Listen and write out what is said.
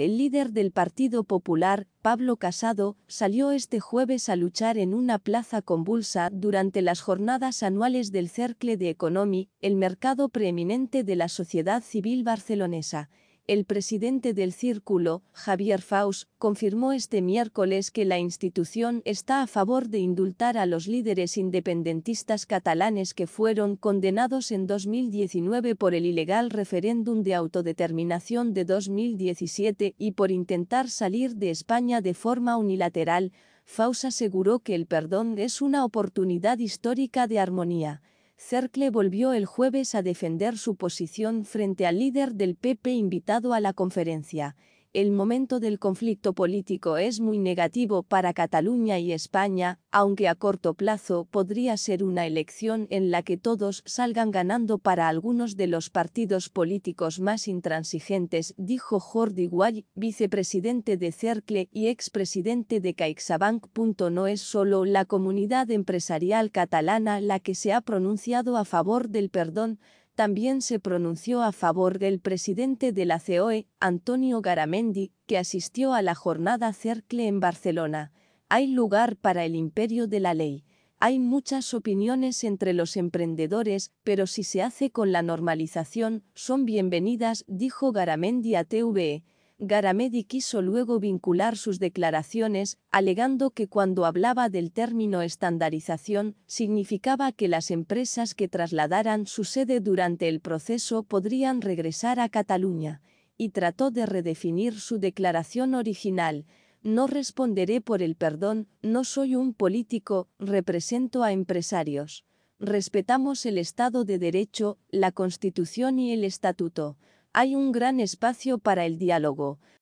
El líder del Partido Popular, Pablo Casado, salió este jueves a luchar en una plaza convulsa durante las jornadas anuales del Cercle de economía el mercado preeminente de la sociedad civil barcelonesa. El presidente del Círculo, Javier Faust, confirmó este miércoles que la institución está a favor de indultar a los líderes independentistas catalanes que fueron condenados en 2019 por el ilegal referéndum de autodeterminación de 2017 y por intentar salir de España de forma unilateral. Faust aseguró que el perdón es una oportunidad histórica de armonía Cercle volvió el jueves a defender su posición frente al líder del PP invitado a la conferencia, el momento del conflicto político es muy negativo para Cataluña y España, aunque a corto plazo podría ser una elección en la que todos salgan ganando para algunos de los partidos políticos más intransigentes, dijo Jordi Guay, vicepresidente de Cercle y expresidente de CaixaBank. No es solo la comunidad empresarial catalana la que se ha pronunciado a favor del perdón, también se pronunció a favor del presidente de la COE, Antonio Garamendi, que asistió a la jornada Cercle en Barcelona. Hay lugar para el imperio de la ley. Hay muchas opiniones entre los emprendedores, pero si se hace con la normalización, son bienvenidas, dijo Garamendi a TVE. Garamedi quiso luego vincular sus declaraciones, alegando que cuando hablaba del término estandarización, significaba que las empresas que trasladaran su sede durante el proceso podrían regresar a Cataluña, y trató de redefinir su declaración original. No responderé por el perdón, no soy un político, represento a empresarios. Respetamos el Estado de Derecho, la Constitución y el Estatuto hay un gran espacio para el diálogo,